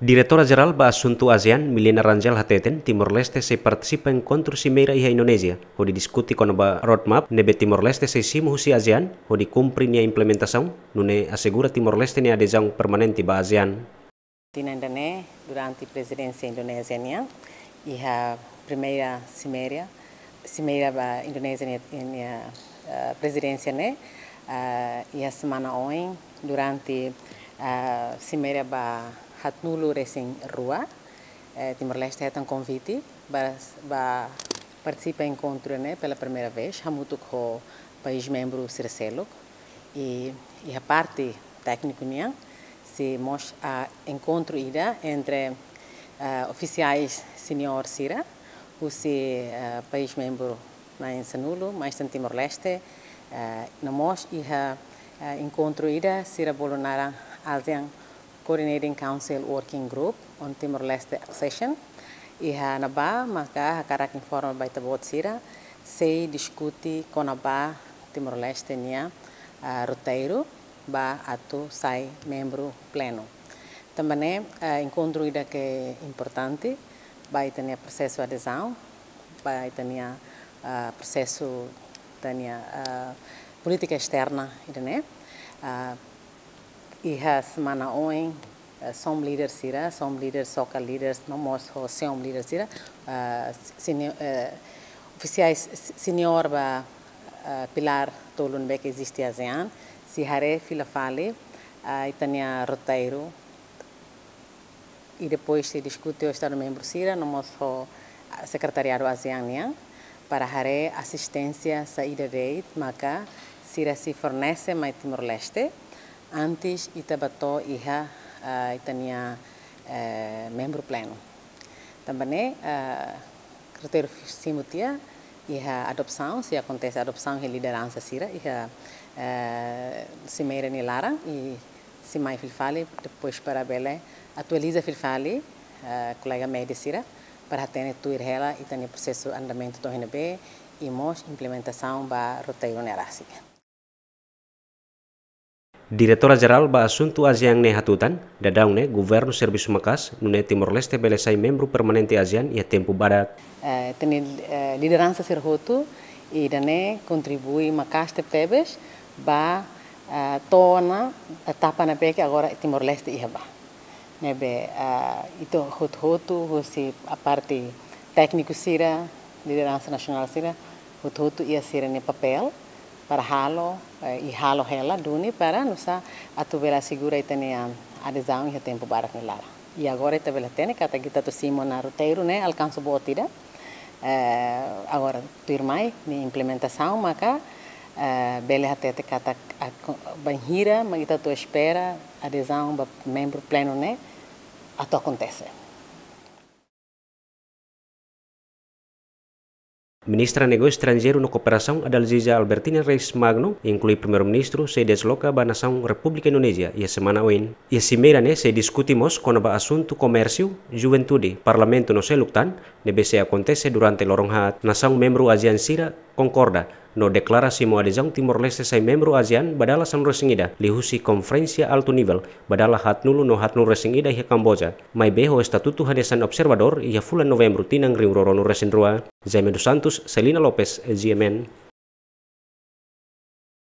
Direktur Jeral Ba Asuntu ASEAN, Milena Rangel Hateten, Timor-Leste se partisipa en kontru simeira iha Indonesia, hodi diskuti kono ba roadmap nebe Timor-Leste se simu husi ASEAN, hodi kumpri nia implementasaun, nune asegura Timor-Leste nia adesão permanente ba ASEAN. Tinandane, durante presidensia Indonesia nia, iha primeira simeira, simeira ba Indonesia nia presidensi nia, e iha semana oin, durante eh, a Cimeira ba hat nulu rua. Eh, Timor-Leste é um convite para, participar do encontro né, pela primeira vez, muito com o país membro Circelok. E, e a parte técnica minha, né, se mostra a encontro ida entre uh, oficiais senhor Cira, o se uh, país membro na Sanulo, mais em Timor-Leste, uh, na mostra e a uh, encontro ida Sira Bolonara ASEAN Coordinating Council Working Group on Timor-Leste Accession a naba maka hakarak informal by tabot sira se discute com naba Timor-Leste nia uh, ah, roteiro ba atu sai membro pleno. Também uh, ah, encontro ida que é importante vai ter processo de adesão, vai ter uh, ah, processo de uh, política externa, né? Uh, iha semana oin eh, som líder sira som líder soca líder, no mos ho som líder sira eh, eh, oficiais senhor ba pilar tolun be existe asean si hare fila fale itania roteiro e depois se discute o estado membro sira no mos ho secretariado aseanian para hare assistência saída de maka sira se fornece mais Timor-Leste Antes, Itabató e Rá uh, tinha uh, membro pleno. Também, uh, ah, critério simutia e a adopção, se acontece a adopção e liderança sira, e a uh, cimeira nilara, e se mais filfale, depois para belé atualiza filfale, uh, colega média sira, para ter tua irrela e ter processo andamento do RNB e mais implementação para roteiro nerasica. Direktur Jeral ba Asuntu ASEAN ne hatutan, ne Gubernur Servis Macas, nune Timor-Leste belesai membru permanente ASEAN ia ya tempo badat. Eh, teni uh, eh, liderança ser hotu e dane contribui te teptebes ba uh, eh, tona etapa na peke agora Timor-Leste iha ba. Nebe eh, itu hot hotu husi a parte sira, lideransa nasional sira, hot hotu ia sira ne papel. para parhalo i eh, halo hela duni para nos nosa atubela segura e tenia adesão e tempo para barak nilara. E agora ita vela tene kata kita tu simo na roteiro né alcanço boa tira. Eh, agora tu irmai ni implementação maka eh, uh, bela até te kata banhira, mas ita tu espera adesão membro pleno né ato acontece. Ministra Negócio Estrangeiro na Cooperação Adalgisa Albertina Reis Magno inclui Primeiro-Ministro se desloca para a nação República Indonésia e a semana OIN. E a cimeira né, se discutimos com o assunto comércio, juventude, parlamento no se luctan, nebe se acontece durante lorong hat, nação membro ASEAN Sira concorda no deklarasi jang Timur Leste sai membro ASEAN badala san ida lihusi konferensi alto nivel badala hatnulu no hatnul resingida hi Kamboja mai beho estatuto hanesan observador ia fulan Novembro tinang ringrorono rua Jaime dos Santos Selina Lopez GMN